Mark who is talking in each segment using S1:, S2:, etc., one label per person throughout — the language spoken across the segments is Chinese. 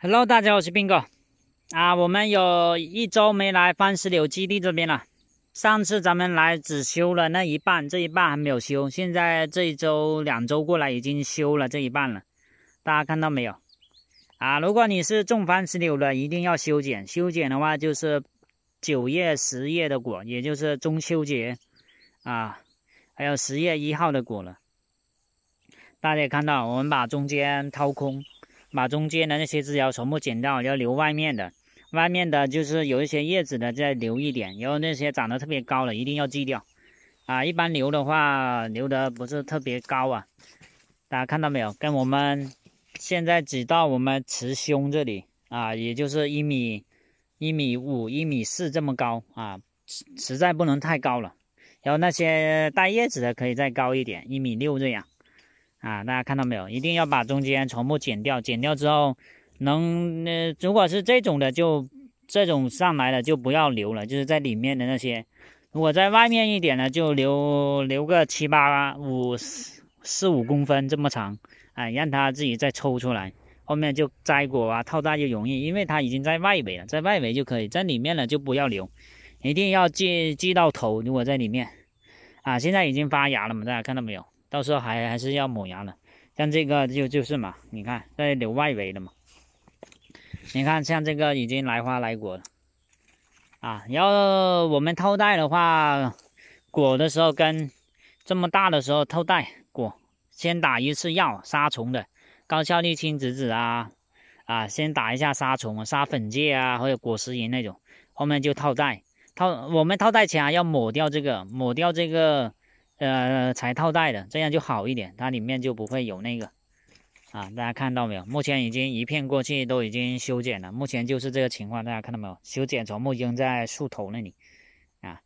S1: Hello，大家好，我是斌哥。啊，我们有一周没来番石榴基地这边了。上次咱们来只修了那一半，这一半还没有修。现在这一周、两周过来，已经修了这一半了。大家看到没有？啊，如果你是种番石榴的，一定要修剪。修剪的话，就是九月、十月的果，也就是中秋节啊，还有十月一号的果了。大家也看到，我们把中间掏空。把中间的那些枝条全部剪掉，要留外面的。外面的就是有一些叶子的，再留一点。然后那些长得特别高了，一定要锯掉。啊，一般留的话，留的不是特别高啊。大家看到没有？跟我们现在只到我们雌胸这里啊，也就是一米、一米五、一米四这么高啊，实在不能太高了。然后那些带叶子的可以再高一点，一米六这样。啊，大家看到没有？一定要把中间全部剪掉，剪掉之后，能那如果是这种的就这种上来的就不要留了，就是在里面的那些，如果在外面一点呢，就留留个七八五四五公分这么长，哎，让它自己再抽出来，后面就摘果啊套袋就容易，因为它已经在外围了，在外围就可以，在里面了就不要留，一定要系系到头。如果在里面，啊，现在已经发芽了嘛，大家看到没有？到时候还还是要抹芽的，像这个就就是嘛，你看在留外围的嘛，你看像这个已经来花来果了，啊，然后我们套袋的话，果的时候跟这么大的时候套袋果，先打一次药杀虫的，高效氯氰菊酯啊，啊，先打一下杀虫、杀粉介啊，或者果实蝇那种，后面就套袋套。我们套袋前啊要抹掉这个，抹掉这个。呃，才套袋的，这样就好一点，它里面就不会有那个啊。大家看到没有？目前已经一片过去都已经修剪了，目前就是这个情况。大家看到没有？修剪全木扔在树头那里啊，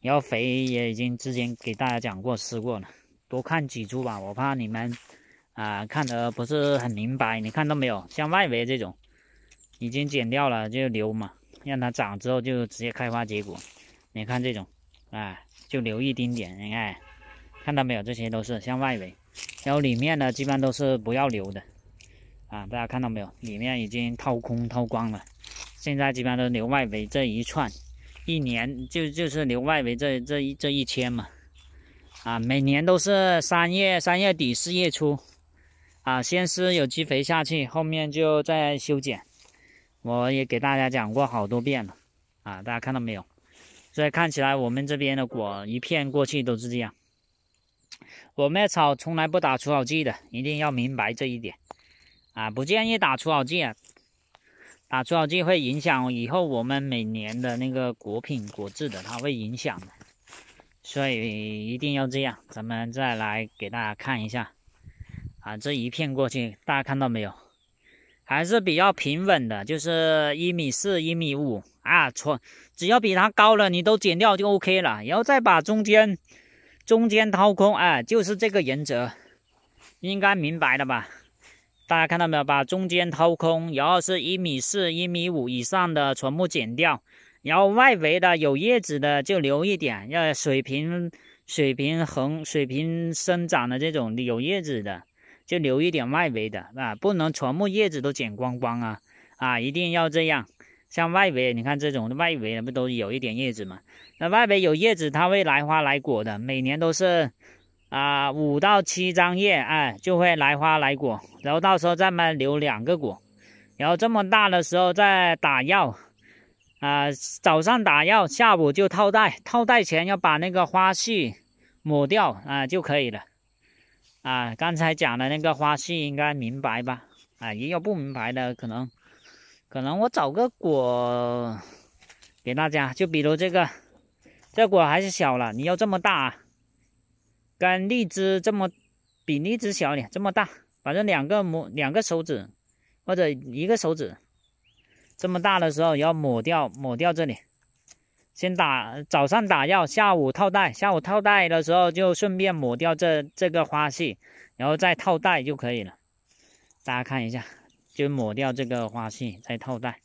S1: 然后肥也已经之前给大家讲过施过了。多看几株吧，我怕你们啊看得不是很明白。你看到没有？像外围这种已经剪掉了就留嘛，让它长之后就直接开花结果。你看这种啊。就留一丁点，你看看到没有？这些都是向外围，然后里面呢，基本上都是不要留的，啊，大家看到没有？里面已经掏空掏光了，现在基本上都留外围这一串，一年就就是留外围这这一这一千嘛，啊，每年都是三月三月底四月初，啊，先是有机肥下去，后面就再修剪，我也给大家讲过好多遍了，啊，大家看到没有？所以看起来我们这边的果一片过去都是这样。我卖草从来不打除草剂的，一定要明白这一点啊！不建议打除草剂啊，打除草剂会影响以后我们每年的那个果品果质的，它会影响。所以一定要这样。咱们再来给大家看一下啊，这一片过去，大家看到没有？还是比较平稳的，就是一米四、一米五啊，错，只要比它高了，你都剪掉就 OK 了。然后再把中间中间掏空，哎，就是这个原则，应该明白了吧？大家看到没有？把中间掏空，然后是一米四、一米五以上的全部剪掉，然后外围的有叶子的就留一点，要水平水平横水平生长的这种有叶子的。就留一点外围的啊，不能全部叶子都剪光光啊！啊，一定要这样。像外围，你看这种外围不都有一点叶子嘛？那外围有叶子，它会来花来果的。每年都是啊，五到七张叶，哎，就会来花来果。然后到时候再慢留两个果，然后这么大的时候再打药。啊，早上打药，下午就套袋。套袋前要把那个花絮抹掉啊，就可以了。啊，刚才讲的那个花絮应该明白吧？啊，也有不明白的，可能，可能我找个果给大家，就比如这个，这果还是小了，你要这么大，啊。跟荔枝这么，比荔枝小点，这么大，反正两个拇两个手指或者一个手指这么大的时候，要抹掉抹掉这里。先打早上打药，下午套袋。下午套袋的时候就顺便抹掉这这个花絮，然后再套袋就可以了。大家看一下，就抹掉这个花絮再套袋。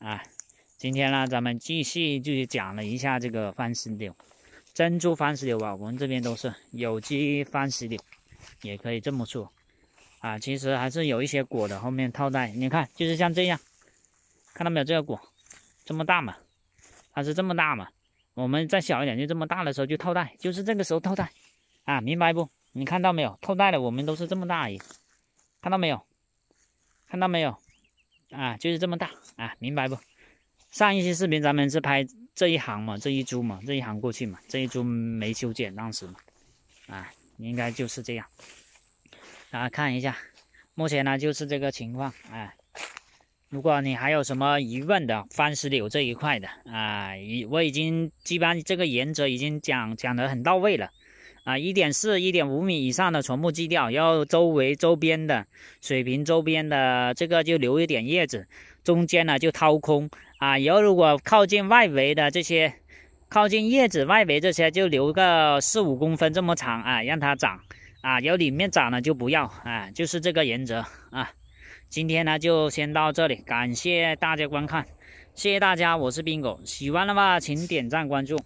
S1: 啊，今天呢，咱们继续继续讲了一下这个番石榴，珍珠番石榴吧，我们这边都是有机番石榴，也可以这么说。啊，其实还是有一些果的，后面套袋。你看，就是像这样，看到没有？这个果这么大嘛？它是这么大嘛？我们再小一点就这么大的时候就套袋，就是这个时候套袋啊，明白不？你看到没有？套袋的我们都是这么大而已，看到没有？看到没有？啊，就是这么大啊，明白不？上一期视频咱们是拍这一行嘛，这一株嘛，这一行过去嘛，这一株没修剪当时嘛，啊，应该就是这样。大家看一下，目前呢就是这个情况，哎。如果你还有什么疑问的，番石榴这一块的啊，已我已经基本这个原则已经讲讲得很到位了啊，一点四、一点五米以上的全部锯掉，然后周围周边的水平周边的这个就留一点叶子，中间呢就掏空啊，然后如果靠近外围的这些，靠近叶子外围这些就留个四五公分这么长啊，让它长啊，然后里面长了就不要啊，就是这个原则啊。今天呢，就先到这里，感谢大家观看，谢谢大家，我是冰狗，喜欢的话请点赞关注。